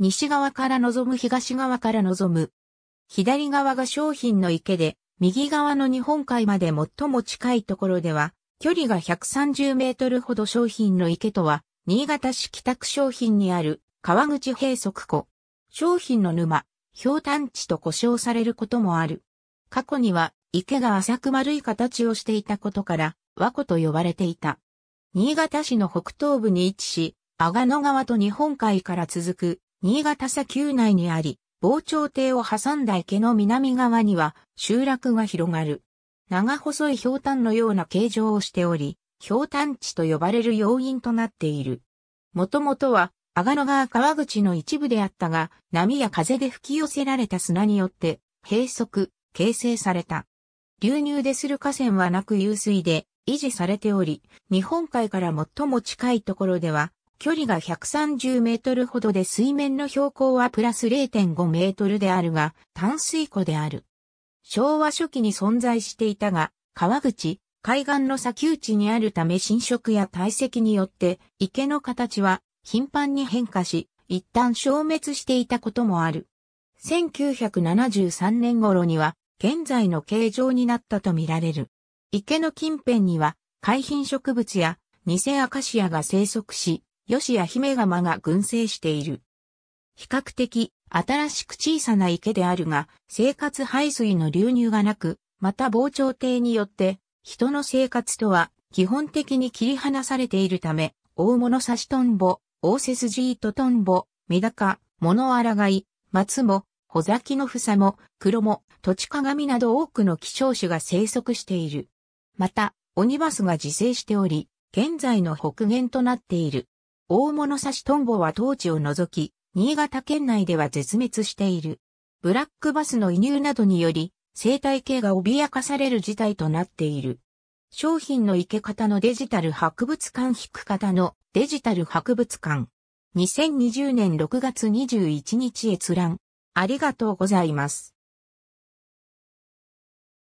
西側から望む東側から望む。左側が商品の池で、右側の日本海まで最も近いところでは、距離が130メートルほど商品の池とは、新潟市北区商品にある川口閉塞湖。商品の沼、氷炭地と呼称されることもある。過去には池が浅く丸い形をしていたことから、和湖と呼ばれていた。新潟市の北東部に位置し、阿賀野川と日本海から続く新潟砂丘内にあり、防潮堤を挟んだ池の南側には集落が広がる。長細い氷炭のような形状をしており、氷炭地と呼ばれる要因となっている。もともとは、阿賀野川川口の一部であったが、波や風で吹き寄せられた砂によって、閉塞、形成された。流入でする河川はなく湧水で維持されており、日本海から最も近いところでは距離が130メートルほどで水面の標高はプラス0.5メートルであるが、淡水湖である。昭和初期に存在していたが、川口、海岸の砂丘地にあるため浸食や堆積によって池の形は頻繁に変化し、一旦消滅していたこともある。1973年頃には現在の形状になったとみられる。池の近辺には海浜植物やニセアカシアが生息し、吉や姫釜が群生している。比較的新しく小さな池であるが、生活排水の流入がなく、また防潮堤によって、人の生活とは基本的に切り離されているため、大物刺しトンボ、大スジートンボ、メダカ、物洗がい、松も、穂咲の房も、黒も、土地鏡など多くの希少種が生息している。また、オニバスが自生しており、現在の北限となっている。大物差しトンボは当地を除き、新潟県内では絶滅している。ブラックバスの移入などにより、生態系が脅かされる事態となっている。商品のいけ方のデジタル博物館引く方のデジタル博物館。2020年6月21日閲覧。ありがとうございます。